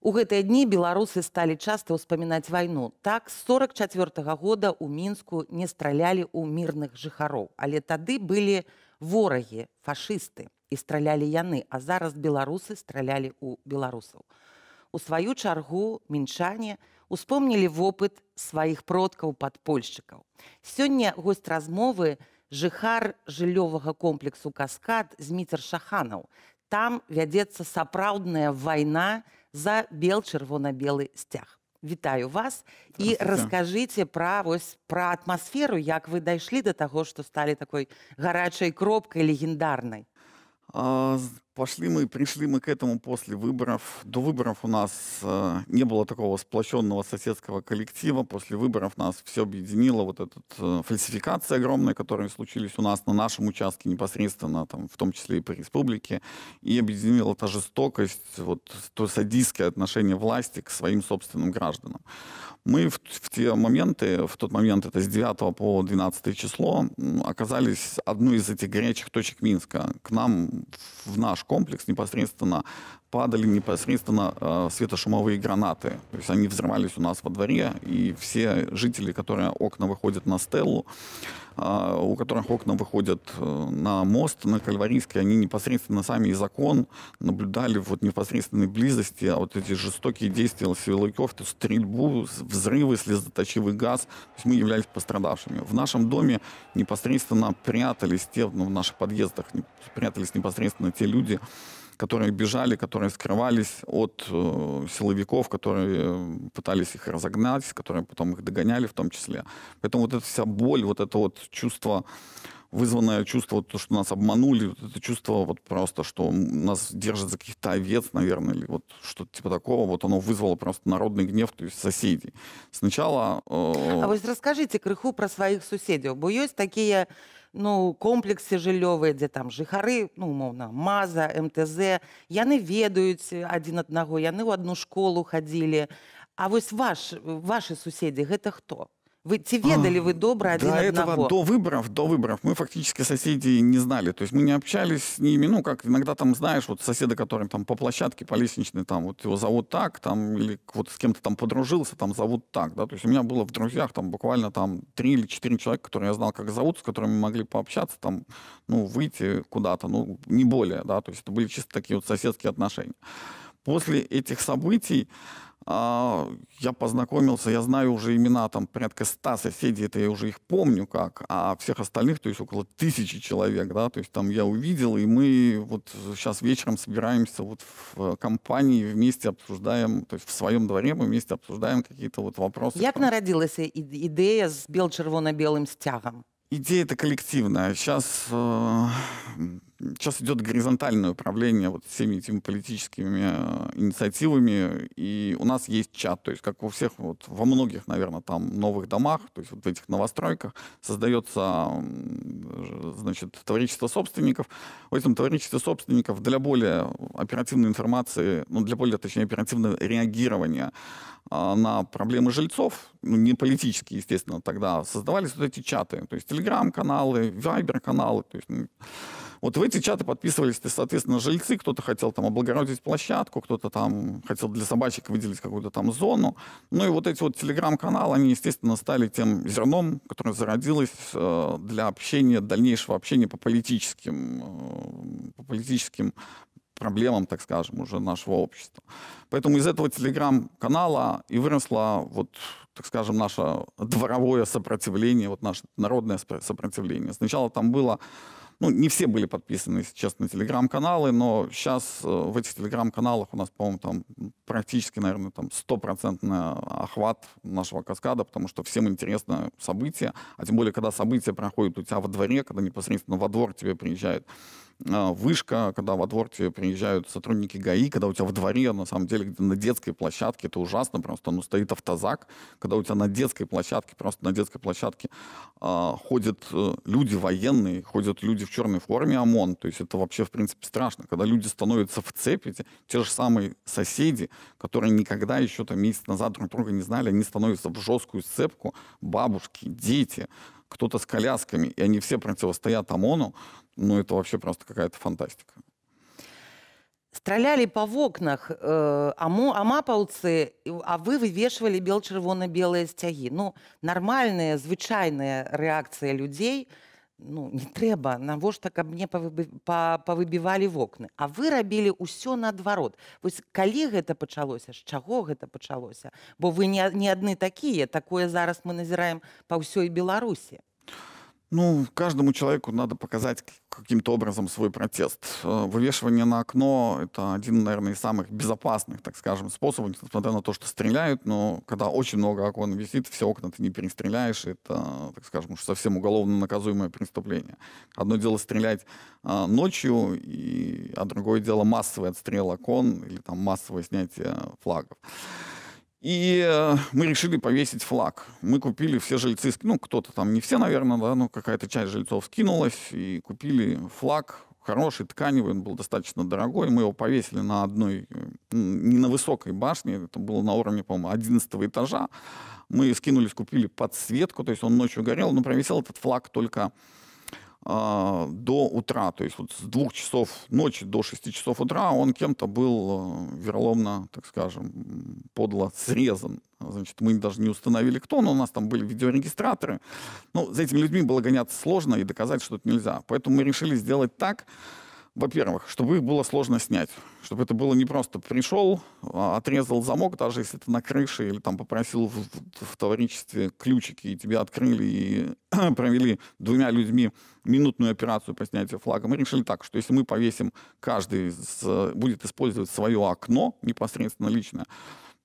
У гэтыя дні беларусы сталі часта ўспамінаць вайну. Так з 44 -го года ў мінску не стралялі ў мірных жыхароў, але тады былі ворагі, фашысты і стралялі яны, а зараз беларусы стралялі ў беларусаў. У сваю чаргу мінчане успомнілі вопыт сваіх продкаў падпольшчыкаў. Сёння госць размовы, Жыхар жыллёвага комплексу каскад з міцер шаханаў, там вядзецца сапраўдная вайна за бел чырвона-белы сцяг Вітаю вас і раскажыце пра вось пра атмасферу як вы дайшлі до таго што сталі такой гарачай кропкай легендарнай пошли мы, пришли мы к этому после выборов. До выборов у нас э, не было такого сплоченного соседского коллектива. После выборов нас все объединило вот эта э, фальсификация огромная, которая случилась у нас на нашем участке непосредственно, там, в том числе и по республике, и объединила та жестокость, вот то садистское отношение власти к своим собственным гражданам. Мы в, в те моменты, в тот момент, это с 9 по 12 число, оказались одной из этих горячих точек Минска. К нам в наш комплекс непосредственно падали непосредственно э, светошумовые гранаты. То есть они взрывались у нас во дворе, и все жители, которые окна выходят на стеллу, а, у которых окна выходят э, на мост, на Кальварийский, они непосредственно сами и закон наблюдали вот непосредственной близости, а вот эти жестокие действия силовиков, то стрельбу, взрывы, слезоточивый газ, то есть мы являлись пострадавшими. В нашем доме непосредственно прятались те, ну, в наших подъездах прятались непосредственно те люди, которые бежали, которые скрывались от э, силовиков, которые э, пытались их разогнать, которые потом их догоняли в том числе. Поэтому вот эта вся боль, вот это вот чувство, вызванное чувство, то, что нас обманули, вот это чувство вот просто, что нас держат за каких-то овец, наверное, или вот что-то типа такого, вот оно вызвало просто народный гнев, то есть соседей. Сначала... Э... А вы расскажите крыху про своих соседей. Бо есть такие ну комплексы жыллёвыя дзе там жыхары ну умоўна маза мтз яны ведаюць адзін аднаго яны ў адну школу хадзілі а вось ваш вашы суседзі гэта хто Вы те ведали а, вы добро один До одного. этого, до выборов, до выборов, мы фактически соседей не знали. То есть мы не общались с ними, ну, как иногда там знаешь, вот соседа, который там по площадке, по лестничной, там, вот его зовут так, там, или вот с кем-то там подружился, там, зовут так, да. То есть у меня было в друзьях там буквально там три или четыре человека, которые я знал, как зовут, с которыми мы могли пообщаться, там, ну, выйти куда-то, ну, не более, да. То есть это были чисто такие вот соседские отношения. После этих событий а, я познакомился, я знаю уже имена там порядка ста соседей, это я уже их помню как, а всех остальных, то есть около тысячи человек, да, то есть там я увидел, и мы вот сейчас вечером собираемся вот в компании, вместе обсуждаем, то есть в своем дворе мы вместе обсуждаем какие-то вот вопросы. Як там... народилася идея с бел червоно белым стягом? Идея это коллективная. Сейчас э, сейчас идет горизонтальное управление вот всеми этими политическими э, инициативами, и у нас есть чат, то есть как у всех, вот во многих, наверное, там новых домах, то есть вот в этих новостройках создается, значит, товарищество собственников. В этом товариществе собственников для более оперативной информации, ну, для более, точнее, оперативного реагирования э, на проблемы жильцов, ну, не политические, естественно, тогда создавались вот эти чаты, то есть телеграм-каналы, вайбер-каналы, то есть вот в эти чаты подписывались, соответственно, жильцы, кто-то хотел там облагородить площадку, кто-то там хотел для собачек выделить какую-то там зону. Ну и вот эти вот телеграм-каналы, они, естественно, стали тем зерном, которое зародилось э, для общения, дальнейшего общения по политическим, э, по политическим проблемам, так скажем, уже нашего общества. Поэтому из этого телеграм-канала и выросла вот, так скажем, наше дворовое сопротивление, вот наше народное сопротивление. Сначала там было ну, не все были подписаны, если честно, на телеграм-каналы, но сейчас э, в этих телеграм-каналах у нас, по-моему, там практически, наверное, там стопроцентный э, охват нашего каскада, потому что всем интересно события, а тем более, когда события проходят у тебя во дворе, когда непосредственно во двор тебе приезжает Э, вышка, когда во двор тебе приезжают сотрудники ГАИ, когда у тебя во дворе, на самом деле, на детской площадке, это ужасно просто, ну, стоит автозак, когда у тебя на детской площадке, просто на детской площадке э, ходят э, люди военные, ходят люди в черной форме ОМОН, то есть это вообще, в принципе, страшно, когда люди становятся в цепи, те, те же самые соседи, которые никогда еще там месяц назад друг друга не знали, они становятся в жесткую сцепку, бабушки, дети, кто-то с колясками, и они все противостоят ОМОНу, Ну, это вообще просто какая-то фантастика. Стреляли по в окнах э, аму, амапаўцы, а вы вывешвалі бел чырвона-белыя сцягі. Ну нармальная звычайная рэакцыя людзей ну, не трэба, навошта, каб мне павыбівалі вокны, А вы рабілі ўсё наадварот. калі гэта пачалося, з чаго гэта пачалося, Бо вы не, не адны такія, такое зараз мы назіраем па ўсёй Беларусі. Ну, каждому человеку надо показать каким-то образом свой протест. Э, вывешивание на окно — это один, наверное, из самых безопасных, так скажем, способов, несмотря на то, что стреляют, но когда очень много окон висит, все окна ты не перестреляешь, это, так скажем, уж совсем уголовно наказуемое преступление. Одно дело стрелять а, ночью, и, а другое дело массовый отстрел окон или там массовое снятие флагов. И э, мы решили повесить флаг. Мы купили все жильцы, ну кто-то там, не все, наверное, да, но какая-то часть жильцов скинулась и купили флаг хороший, тканевый, он был достаточно дорогой. Мы его повесили на одной, э, не на высокой башне, это было на уровне, по-моему, 11 этажа. Мы скинулись, купили подсветку, то есть он ночью горел, но провисел этот флаг только а, до утра. То есть вот с двух часов ночи до шести часов утра он кем-то был э, вероломно, так скажем, подло срезан. Значит, мы даже не установили, кто, но у нас там были видеорегистраторы. Ну, за этими людьми было гоняться сложно и доказать, что это нельзя. Поэтому мы решили сделать так, во-первых, чтобы их было сложно снять, чтобы это было не просто пришел, а, отрезал замок, даже если ты на крыше или там попросил в, в, в товариществе ключики, и тебе открыли и провели двумя людьми минутную операцию по снятию флага. Мы решили так, что если мы повесим, каждый с, будет использовать свое окно непосредственно личное,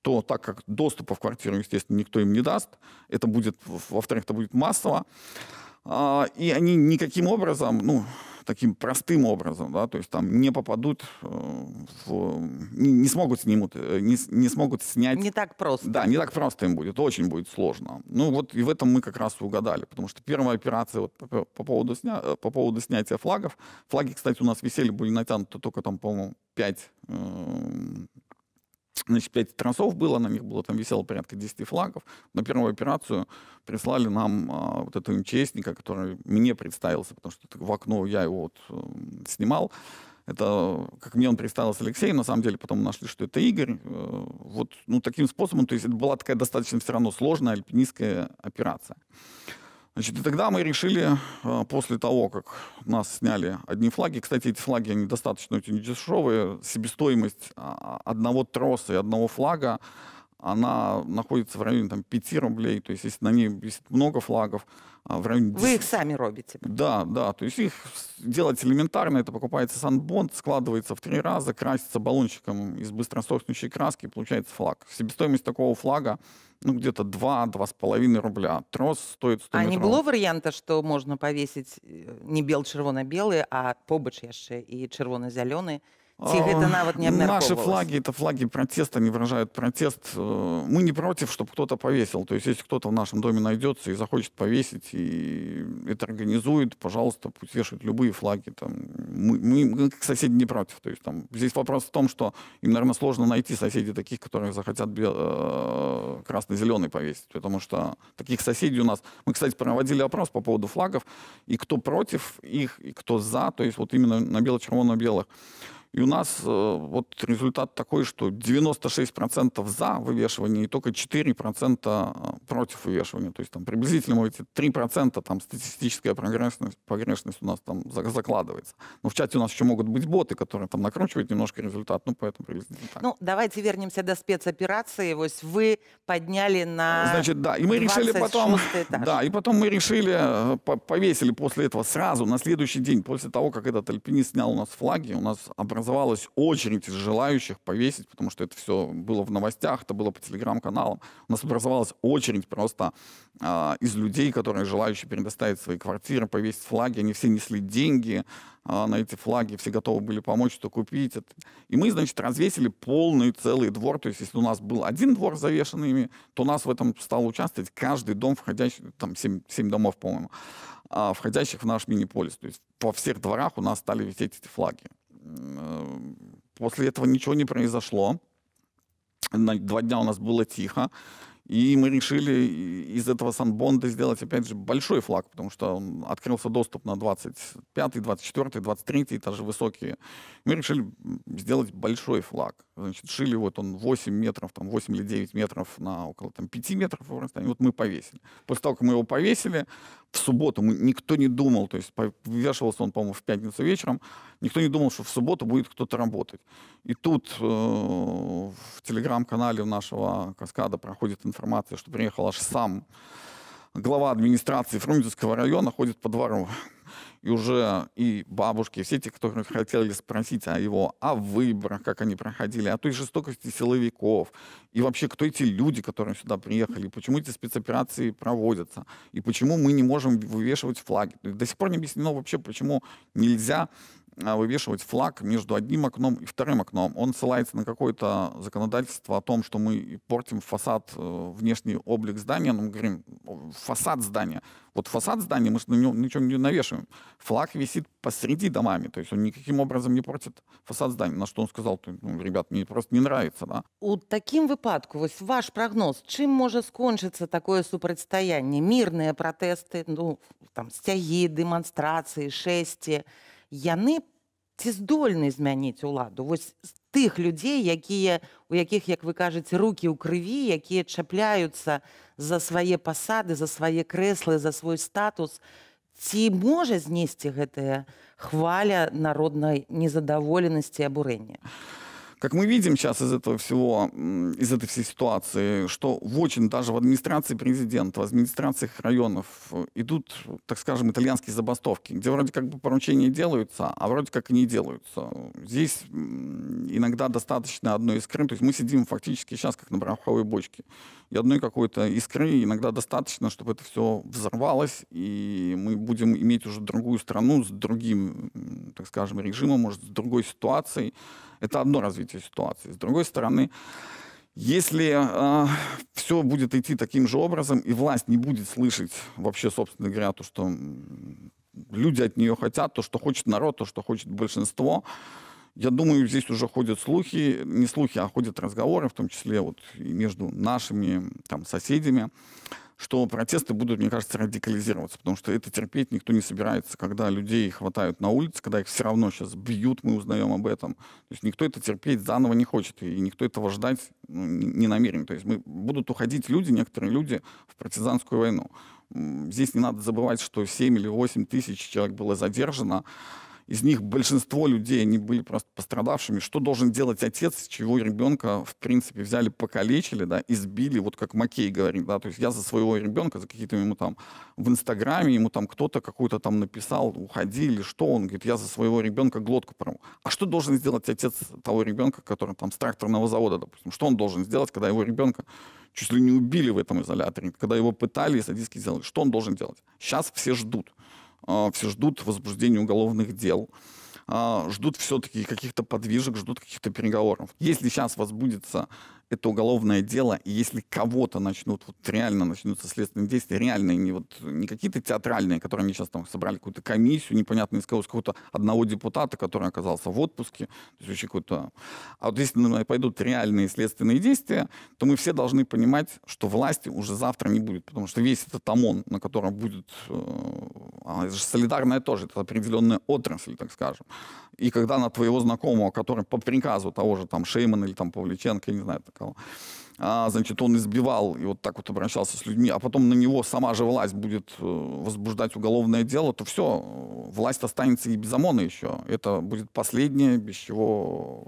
то так как доступа в квартиру, естественно, никто им не даст, это будет, во-вторых, это будет массово, а, и они никаким образом, ну, таким простым образом, да, то есть там не попадут, э, в, не, не смогут снимут, э, не, не смогут снять. Не так просто. Да, не так просто им будет, очень будет сложно. Ну вот и в этом мы как раз угадали, потому что первая операция вот по, по поводу сня, э, по поводу снятия флагов, флаги, кстати, у нас висели были натянуты только там, по-моему, пять. Значит, 5 трансов было, на них было там висело порядка 10 флагов. На первую операцию прислали нам а, вот этого МЧСника, который мне представился, потому что в окно я его вот, э, снимал. Это, как мне он представился, Алексей, на самом деле потом нашли, что это Игорь. Э, вот ну, таким способом, то есть это была такая достаточно все равно сложная альпинистская операция. Значит, и тогда мы решили, а, после того, как нас сняли одни флаги, кстати, эти флаги, они достаточно очень дешевые, себестоимость а, одного троса и одного флага она находится в районе там, 5 рублей, то есть если на ней висит много флагов, а, в районе 10... Вы их сами робите? Да, да, то есть их делать элементарно, это покупается санбонд, складывается в три раза, красится баллончиком из быстросохнущей краски, получается флаг. Себестоимость такого флага ну, где-то 2-2,5 рубля. Трос стоит 100 А метров. не было варианта, что можно повесить э, не бел-червоно-белый, а побач э, и червоно чырвона Ці нават не Наши флаги, это флаги протеста, они выражают протест. Э, мы не против, чтобы кто-то повесил. То есть, если кто-то в нашем доме найдется и захочет повесить, и это организует, пожалуйста, пусть вешают любые флаги. Там. Мы, мы, как соседи, не против. То есть, там, здесь вопрос в том, что им, наверное, сложно найти соседей таких, которые захотят э, красно-зеленый повесить. Потому что таких соседей у нас... Мы, кстати, проводили опрос по поводу флагов, и кто против их, и кто за. То есть, вот именно на бело-червоно-белых. белых и у нас э, вот результат такой, что 96% за вывешивание и только 4% э, против вывешивания. То есть там приблизительно эти 3% там статистическая погрешность, погрешность у нас там закладывается. Но в чате у нас еще могут быть боты, которые там накручивают немножко результат, ну поэтому приблизительно так. Ну давайте вернемся до спецоперации. Вот вы подняли на Значит, да, и мы решили потом... Этаж. Да, и потом мы решили, э, повесили после этого сразу, на следующий день, после того, как этот альпинист снял у нас флаги, у нас образовался образовалась очередь из желающих повесить, потому что это все было в новостях, это было по телеграм-каналам. У нас образовалась очередь просто э, из людей, которые желающие предоставить свои квартиры, повесить флаги. Они все несли деньги э, на эти флаги, все готовы были помочь, что купить. И мы, значит, развесили полный целый двор. То есть если у нас был один двор завешен ими, то у нас в этом стал участвовать каждый дом, входящий, там семь семь домов, по-моему, э, входящих в наш мини-полис. То есть во всех дворах у нас стали висеть эти флаги. Э, после этого ничего не произошло. Два дня у нас было тихо. И мы решили из этого Санбонда сделать, опять же, большой флаг, потому что он открылся доступ на 25, 24, 23 этажи высокие. Мы решили сделать большой флаг значит, шили вот он 8 метров, там 8 или 9 метров на около там, 5 метров в Вот мы повесили. После того, как мы его повесили, в субботу мы, никто не думал, то есть вешался он, по-моему, в пятницу вечером, никто не думал, что в субботу будет кто-то работать. И тут э, в телеграм-канале нашего «Каскада» проходит информация, что приехал аж сам глава администрации Фрунзенского района, ходит по двору и уже и бабушки, все те, которые хотели спросить о его, о выборах, как они проходили, о той жестокости силовиков, и вообще, кто эти люди, которые сюда приехали, почему эти спецоперации проводятся, и почему мы не можем вывешивать флаги. До сих пор не объяснено вообще, почему нельзя Э, вывешивать флаг между одним окном и вторым окном. Он ссылается на какое-то законодательство о том, что мы портим фасад, э, внешний облик здания. Но ну, мы говорим, фасад здания. Вот фасад здания мы же на него ничего не навешиваем. Флаг висит посреди домами, то есть он никаким образом не портит фасад здания. На что он сказал, ну, ребят, мне просто не нравится. Да? У таким випадку, ось ваш прогноз, чем может скончиться такое супротистояние? Мирные протесты, ну, там, стяги, демонстрации, шести – яны ці здольны змяніць ладу вось тых людзей якія у якіх як вы кажаце руки ў крыві якія чапляюцца за свае пасады за свае крэслы за свой статус ці можа знесці гэтая хваля народнай незадаволенасці абурэння а Как мы видим сейчас из этого всего, из этой всей ситуации, что в очень даже в администрации президента, в администрациях районов э, идут, так скажем, итальянские забастовки, где вроде как бы поручения делаются, а вроде как и не делаются. Здесь иногда достаточно одной искры, то есть мы сидим фактически сейчас как на пороховой бочке. И одной какой-то искры иногда достаточно, чтобы это все взорвалось, и мы будем иметь уже другую страну с другим, так скажем, режимом, может, с другой ситуацией. Это одно развитие ситуации. С другой стороны, если э, а, все будет идти таким же образом, и власть не будет слышать вообще, собственно говоря, то, что люди от нее хотят, то, что хочет народ, то, что хочет большинство, я думаю, здесь уже ходят слухи, не слухи, а ходят разговоры, в том числе вот между нашими там, соседями, что протесты будут, мне кажется, радикализироваться, потому что это терпеть никто не собирается, когда людей хватают на улице, когда их все равно сейчас бьют, мы узнаем об этом. То есть никто это терпеть заново не хочет, и никто этого ждать ну, не намерен. То есть мы, будут уходить люди, некоторые люди, в партизанскую войну. Здесь не надо забывать, что 7 или 8 тысяч человек было задержано, из них большинство людей, они были просто пострадавшими. Что должен делать отец, чего ребенка, в принципе, взяли, покалечили, да, избили, вот как Макей говорит, да, то есть я за своего ребенка, за какие-то ему там в Инстаграме, ему там кто-то какую-то там написал, уходи или что, он говорит, я за своего ребенка глотку порву. А что должен сделать отец того ребенка, который там с тракторного завода, допустим, что он должен сделать, когда его ребенка чуть ли не убили в этом изоляторе, когда его пытали и садистки сделали, что он должен делать? Сейчас все ждут. А, все ждут возбуждения уголовных дел а, ждут все-таки каких-то подвижек, ждут каких-то переговоров. Если сейчас возбудится это уголовное дело, и если кого-то начнут, вот реально начнутся следственные действия, реальные, не, вот, не какие-то театральные, которые они сейчас там собрали какую-то комиссию, непонятно из кого, из какого-то одного депутата, который оказался в отпуске, то есть вообще какой-то... А вот если ну, пойдут реальные следственные действия, то мы все должны понимать, что власти уже завтра не будет, потому что весь этот ОМОН, на котором будет э, а, это солидарное тоже, это определенная отрасль, так скажем. И когда на твоего знакомого, который по приказу того же там Шеймана или там Павличенко, не знаю такого, а, значит, он избивал и вот так вот обращался с людьми, а потом на него сама же власть будет э, возбуждать уголовное дело, то все, э, власть останется и без ОМОНа еще. Это будет последнее, без чего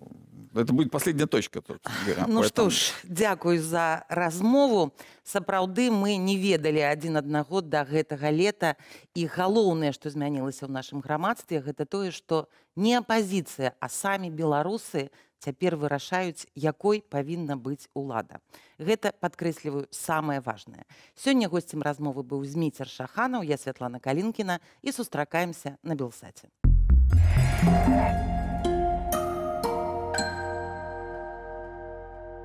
это будет последняя точка тут, Ну поэтому... что ж дзякую за размову сапраўды мы не ведалі адзін аднаго до да гэтага лета і галоўнае што змянілася ў нашым грамадстве гэта тое что не апозіцыя а самі беларусы цяпер вырашаюць якой павінна быць улада гэта падкрэсліваю самое важное сёння госцем размовы быў зміцер шаханаў я Святлана калінкіна і сустракаемся на белсаце а